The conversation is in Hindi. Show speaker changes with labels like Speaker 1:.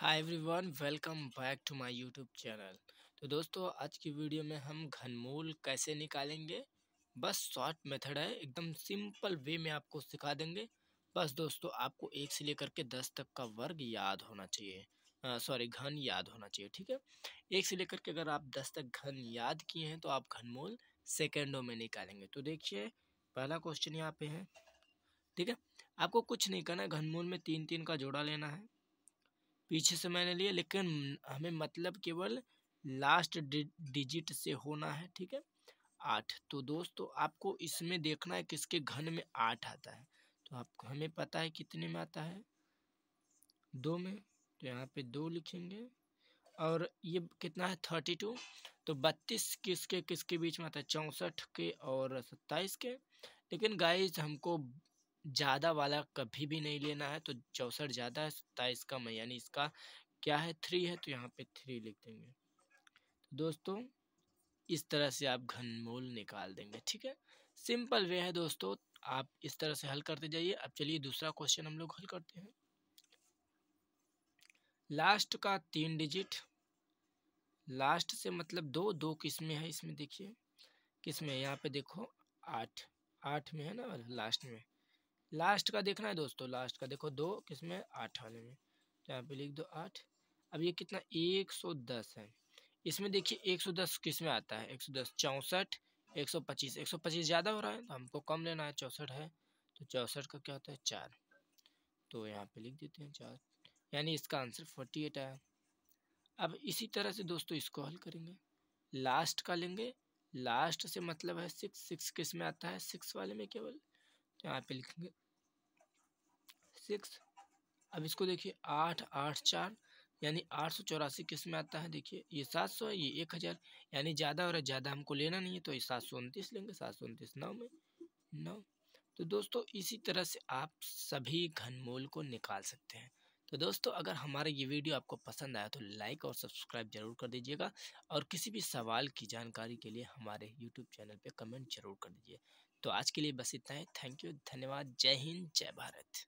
Speaker 1: hi everyone welcome back to my YouTube channel तो दोस्तों आज की वीडियो में हम घनमूल कैसे निकालेंगे बस शॉर्ट मेथड है एकदम सिंपल वे में आपको सिखा देंगे बस दोस्तों आपको एक से लेकर के दस तक का वर्ग याद होना चाहिए सॉरी घन याद होना चाहिए ठीक है एक से लेकर के अगर आप दस तक घन याद किए हैं तो आप घनमूल सेकेंडों में निकालेंगे तो देखिए पहला क्वेश्चन यहाँ पे है ठीक है आपको कुछ नहीं करना घनमूल में तीन तीन का जोड़ा लेना है पीछे से मैंने लिया लेकिन हमें मतलब केवल लास्ट डिजिट से होना है ठीक है आठ तो दोस्तों आपको इसमें देखना है किसके घन में आठ आता है तो आपको हमें पता है कितने में आता है दो में तो यहाँ पे दो लिखेंगे और ये कितना है थर्टी टू तो बत्तीस किसके किसके बीच में आता है चौंसठ के और सत्ताईस के लेकिन गाइज हमको ज़्यादा वाला कभी भी नहीं लेना है तो चौसठ ज़्यादा है सत्ताईस कम है यानी इसका क्या है थ्री है तो यहाँ पे थ्री लिख देंगे तो दोस्तों इस तरह से आप घनमोल निकाल देंगे ठीक है सिंपल वे है दोस्तों आप इस तरह से हल करते जाइए अब चलिए दूसरा क्वेश्चन हम लोग हल करते हैं लास्ट का तीन डिजिट लास्ट से मतलब दो दो किस में है इसमें देखिए किस में यहाँ पे देखो आठ आठ में है ना और लास्ट में लास्ट का देखना है दोस्तों लास्ट का देखो दो किस में आठ वाले में तो यहाँ पे लिख दो आठ अब ये कितना एक सौ दस है इसमें देखिए एक सौ दस किस में आता है एक सौ दस चौंसठ एक सौ पच्चीस एक सौ पच्चीस ज़्यादा हो रहा है तो हमको कम लेना है चौंसठ है तो चौंसठ का क्या होता है चार तो यहाँ पे लिख देते हैं चार यानी इसका आंसर फोर्टी एट आया अब इसी तरह से दोस्तों इसको हल करेंगे लास्ट का लेंगे लास्ट से मतलब है सिक्स सिक्स किस में आता है सिक्स वाले में केवल तो यहाँ पे लिखेंगे सिक्स अब इसको देखिए आठ आठ चार यानी आठ सौ चौरासी किस में आता है देखिए ये सात सौ है ये एक हज़ार यानी ज़्यादा और ज़्यादा हमको लेना नहीं है तो ये सात सौ उनतीस लेंगे सात सौ उनतीस नौ में नौ तो दोस्तों इसी तरह से आप सभी घनमूल को निकाल सकते हैं तो दोस्तों अगर हमारा ये वीडियो आपको पसंद आया तो लाइक और सब्सक्राइब जरूर कर दीजिएगा और किसी भी सवाल की जानकारी के लिए हमारे यूट्यूब चैनल पर कमेंट जरूर कर दीजिए तो आज के लिए बस इतना ही थैंक यू धन्यवाद जय हिंद जय भारत